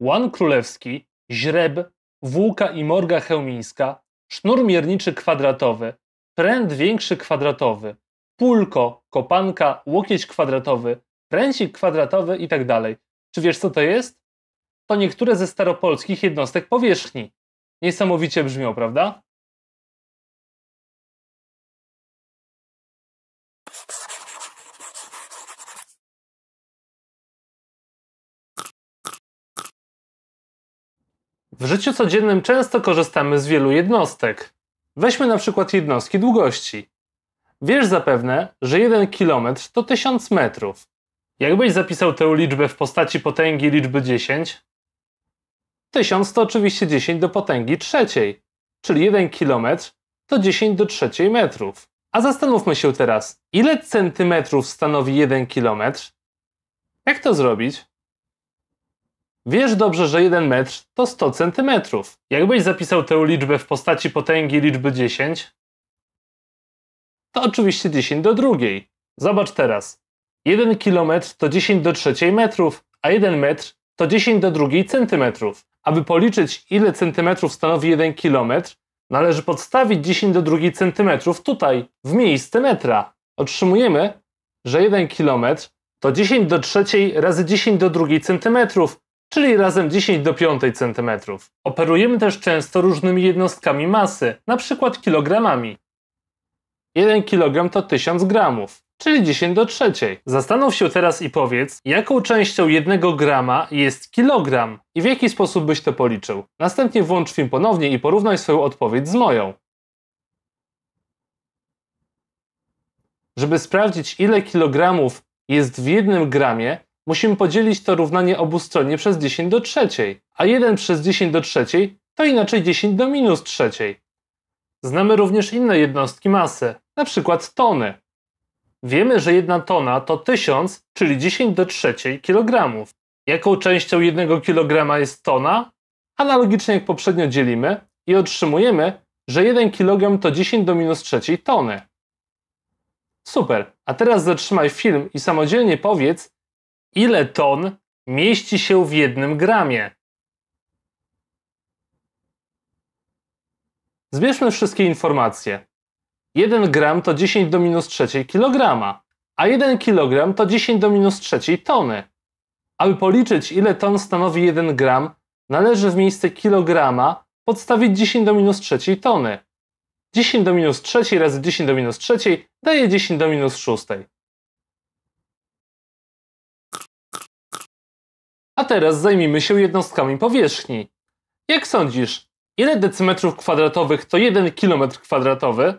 Łan Królewski, źreb, włóka i morga chełmińska, sznur mierniczy kwadratowy, pręd większy kwadratowy, pulko, kopanka, łokieć kwadratowy, pręcik kwadratowy itd. Tak Czy wiesz co to jest? To niektóre ze staropolskich jednostek powierzchni. Niesamowicie brzmią, prawda? W życiu codziennym często korzystamy z wielu jednostek. Weźmy na przykład jednostki długości. Wiesz zapewne, że 1 km to 1000 metrów. Jakbyś zapisał tę liczbę w postaci potęgi liczby 10? 1000 to oczywiście 10 do potęgi trzeciej, czyli 1 km to 10 do trzeciej metrów. A zastanówmy się teraz, ile centymetrów stanowi 1 km? Jak to zrobić? Wiesz dobrze, że 1 metr to 100 centymetrów. Jakbyś zapisał tę liczbę w postaci potęgi liczby 10, to oczywiście 10 do drugiej. Zobacz teraz. 1 km to 10 do trzeciej metrów, a 1 metr to 10 do drugiej centymetrów. Aby policzyć, ile centymetrów stanowi 1 km, należy podstawić 10 do drugiej centymetrów tutaj, w miejsce metra. Otrzymujemy, że 1 km to 10 do trzeciej razy 10 do drugiej centymetrów, czyli razem 10 do 5 cm. Operujemy też często różnymi jednostkami masy, np. kilogramami. 1 kg to 1000 gramów, czyli 10 do 3. Zastanów się teraz i powiedz, jaką częścią 1 grama jest kilogram i w jaki sposób byś to policzył. Następnie włącz film ponownie i porównaj swoją odpowiedź z moją. Żeby sprawdzić ile kilogramów jest w jednym gramie, musimy podzielić to równanie obustronnie przez 10 do trzeciej, a 1 przez 10 do trzeciej to inaczej 10 do minus trzeciej. Znamy również inne jednostki masy, na przykład tony. Wiemy, że jedna tona to 1000, czyli 10 do trzeciej kilogramów. Jaką częścią 1 kilograma jest tona? Analogicznie jak poprzednio dzielimy i otrzymujemy, że 1 kilogram to 10 do minus trzeciej tony. Super, a teraz zatrzymaj film i samodzielnie powiedz, Ile ton mieści się w jednym gramie? Zbierzmy wszystkie informacje. 1 gram to 10 do minus 3 kilograma, a 1 kilogram to 10 do minus 3 tony. Aby policzyć ile ton stanowi 1 gram, należy w miejsce kilograma podstawić 10 do minus 3 tony. 10 do minus 3 razy 10 do minus 3 daje 10 do minus 6. A teraz zajmijmy się jednostkami powierzchni. Jak sądzisz, ile decymetrów kwadratowych to 1 km kwadratowy?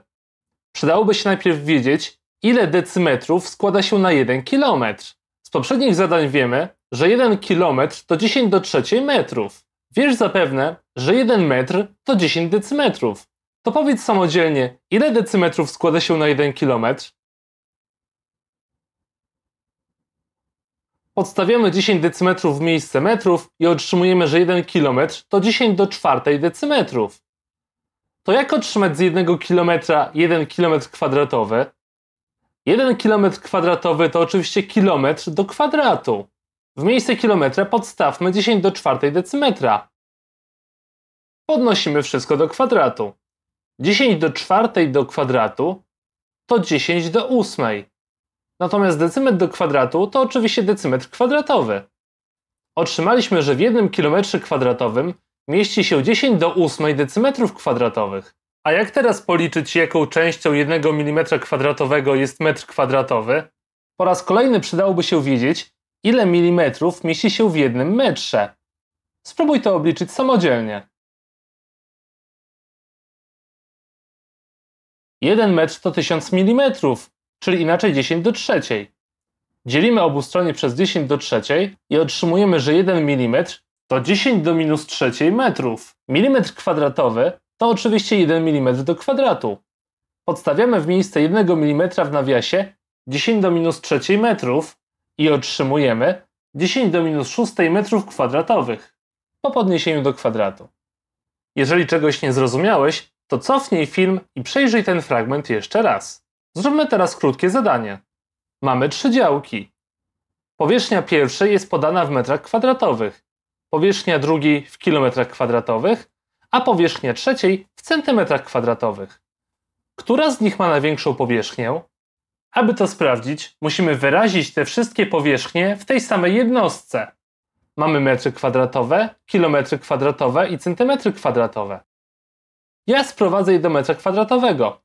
Przydałoby się najpierw wiedzieć, ile decymetrów składa się na 1 km. Z poprzednich zadań wiemy, że 1 km to 10 do 3 metrów. Wiesz zapewne, że 1 metr to 10 decymetrów. To powiedz samodzielnie, ile decymetrów składa się na 1 kilometr? Podstawiamy 10 decymetrów w miejsce metrów i otrzymujemy, że 1 km to 10 do 4 decymetrów. To jak otrzymać z 1 km 1 km kwadratowy? 1 km kwadratowy to oczywiście kilometr do kwadratu. W miejsce kilometra podstawmy 10 do 4 decymetra. Podnosimy wszystko do kwadratu. 10 do 4 do kwadratu to 10 do 8. Natomiast decymetr do kwadratu to oczywiście decymetr kwadratowy. Otrzymaliśmy, że w jednym kilometrze kwadratowym mieści się 10 do 8 decymetrów kwadratowych. A jak teraz policzyć, jaką częścią 1 mm kwadratowego jest metr kwadratowy? Po raz kolejny przydałoby się wiedzieć, ile milimetrów mieści się w jednym metrze. Spróbuj to obliczyć samodzielnie. 1 metr to 1000 mm, czyli inaczej 10 do trzeciej. Dzielimy obustronnie przez 10 do trzeciej i otrzymujemy, że 1 mm to 10 do minus trzeciej metrów. Milimetr kwadratowy to oczywiście 1 mm do kwadratu. Podstawiamy w miejsce 1 mm w nawiasie 10 do minus trzeciej metrów i otrzymujemy 10 do minus szóstej metrów kwadratowych po podniesieniu do kwadratu. Jeżeli czegoś nie zrozumiałeś, to cofnij film i przejrzyj ten fragment jeszcze raz. Zróbmy teraz krótkie zadanie. Mamy trzy działki. Powierzchnia pierwszej jest podana w metrach kwadratowych, powierzchnia drugiej w kilometrach kwadratowych, a powierzchnia trzeciej w centymetrach kwadratowych. Która z nich ma największą powierzchnię? Aby to sprawdzić, musimy wyrazić te wszystkie powierzchnie w tej samej jednostce. Mamy metry kwadratowe, kilometry kwadratowe i centymetry kwadratowe. Ja sprowadzę je do metra kwadratowego,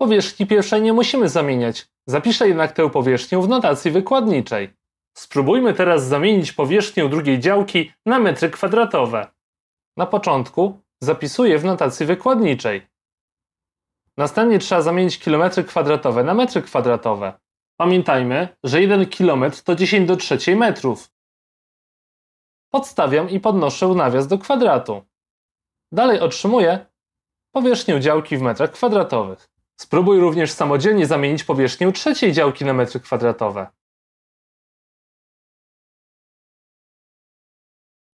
Powierzchni pierwszej nie musimy zamieniać. Zapiszę jednak tę powierzchnię w notacji wykładniczej. Spróbujmy teraz zamienić powierzchnię drugiej działki na metry kwadratowe. Na początku zapisuję w notacji wykładniczej. Następnie trzeba zamienić kilometry kwadratowe na metry kwadratowe. Pamiętajmy, że 1 km to 10 do 3 metrów. Podstawiam i podnoszę nawias do kwadratu. Dalej otrzymuję powierzchnię działki w metrach kwadratowych. Spróbuj również samodzielnie zamienić powierzchnię trzeciej działki na metry kwadratowe.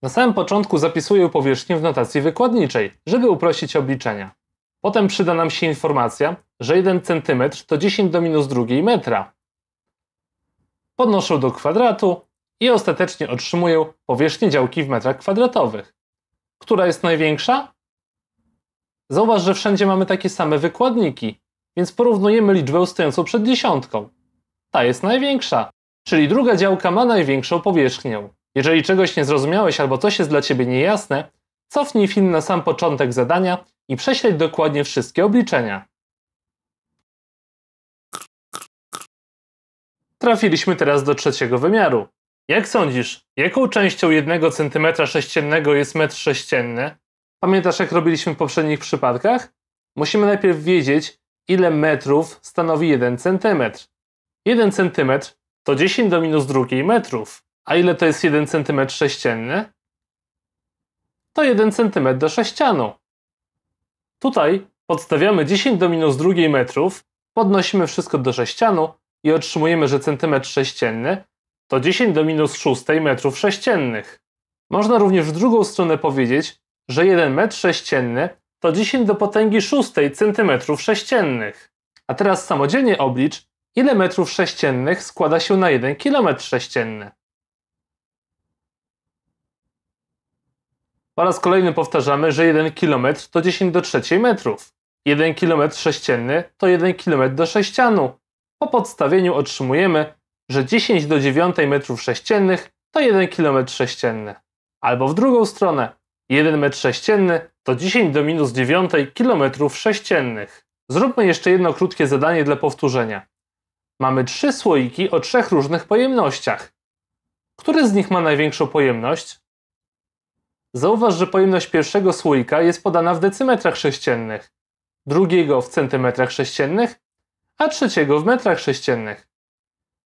Na samym początku zapisuję powierzchnię w notacji wykładniczej, żeby uprościć obliczenia. Potem przyda nam się informacja, że 1 cm to 10 do minus drugiej metra. Podnoszę do kwadratu i ostatecznie otrzymuję powierzchnię działki w metrach kwadratowych. Która jest największa? Zauważ, że wszędzie mamy takie same wykładniki, więc porównujemy liczbę stojącą przed dziesiątką. Ta jest największa, czyli druga działka ma największą powierzchnię. Jeżeli czegoś nie zrozumiałeś albo coś jest dla Ciebie niejasne, cofnij film na sam początek zadania i prześledź dokładnie wszystkie obliczenia. Trafiliśmy teraz do trzeciego wymiaru. Jak sądzisz, jaką częścią jednego cm sześciennego jest metr sześcienny? Pamiętasz jak robiliśmy w poprzednich przypadkach? Musimy najpierw wiedzieć, ile metrów stanowi 1 cm. 1 cm to 10 do minus drugiej metrów. A ile to jest 1 cm sześcienny? To 1 cm do sześcianu. Tutaj podstawiamy 10 do minus drugiej metrów, podnosimy wszystko do sześcianu i otrzymujemy, że centymetr sześcienny to 10 do minus szóstej metrów sześciennych. Można również w drugą stronę powiedzieć, że 1 metr sześcienny to 10 do potęgi 6 cm sześciennych. A teraz samodzielnie oblicz, ile metrów sześciennych składa się na 1 km sześcienny. Po raz kolejny powtarzamy, że 1 km to 10 do 3 metrów. 1 km sześcienny to 1 km do sześcianu. Po podstawieniu otrzymujemy, że 10 do 9 metrów sześciennych to 1 km sześcienny. Albo w drugą stronę, 1 metr sześcienny to 10 do minus 9 kilometrów sześciennych. Zróbmy jeszcze jedno krótkie zadanie dla powtórzenia. Mamy trzy słoiki o trzech różnych pojemnościach. Który z nich ma największą pojemność? Zauważ, że pojemność pierwszego słoika jest podana w decymetrach sześciennych, drugiego w centymetrach sześciennych, a trzeciego w metrach sześciennych.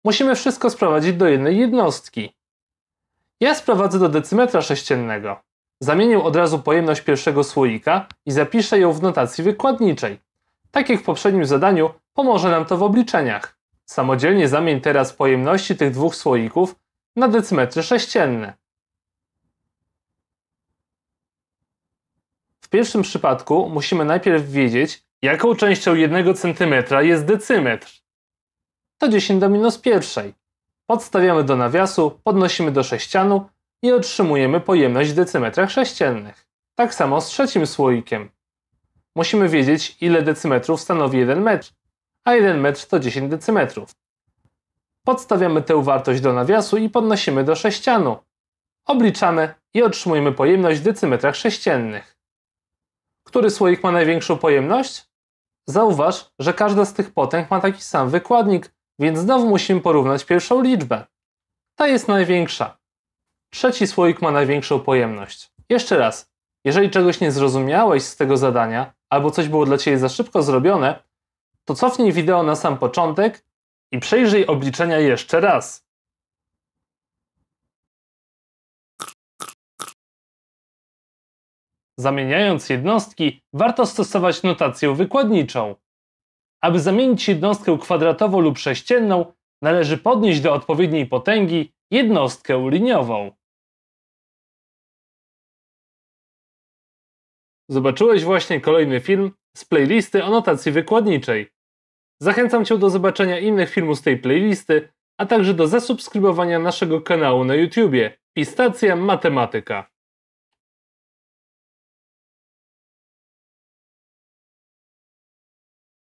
Musimy wszystko sprowadzić do jednej jednostki. Ja sprowadzę do decymetra sześciennego. Zamienię od razu pojemność pierwszego słoika i zapiszę ją w notacji wykładniczej. Tak jak w poprzednim zadaniu, pomoże nam to w obliczeniach. Samodzielnie zamień teraz pojemności tych dwóch słoików na decymetry sześcienne. W pierwszym przypadku musimy najpierw wiedzieć, jaką częścią 1 cm jest decymetr. To 10 do minus pierwszej. Podstawiamy do nawiasu, podnosimy do sześcianu i otrzymujemy pojemność w decymetrach sześciennych. Tak samo z trzecim słoikiem. Musimy wiedzieć, ile decymetrów stanowi 1 metr, a 1 metr to 10 decymetrów. Podstawiamy tę wartość do nawiasu i podnosimy do sześcianu. Obliczamy i otrzymujemy pojemność w decymetrach sześciennych. Który słoik ma największą pojemność? Zauważ, że każda z tych potęg ma taki sam wykładnik, więc znowu musimy porównać pierwszą liczbę. Ta jest największa. Trzeci słoik ma największą pojemność. Jeszcze raz, jeżeli czegoś nie zrozumiałeś z tego zadania, albo coś było dla Ciebie za szybko zrobione, to cofnij wideo na sam początek i przejrzyj obliczenia jeszcze raz. Zamieniając jednostki, warto stosować notację wykładniczą. Aby zamienić jednostkę kwadratową lub sześcienną, należy podnieść do odpowiedniej potęgi jednostkę liniową. Zobaczyłeś właśnie kolejny film z playlisty o notacji wykładniczej. Zachęcam Cię do zobaczenia innych filmów z tej playlisty, a także do zasubskrybowania naszego kanału na YouTubie Pistacja Matematyka.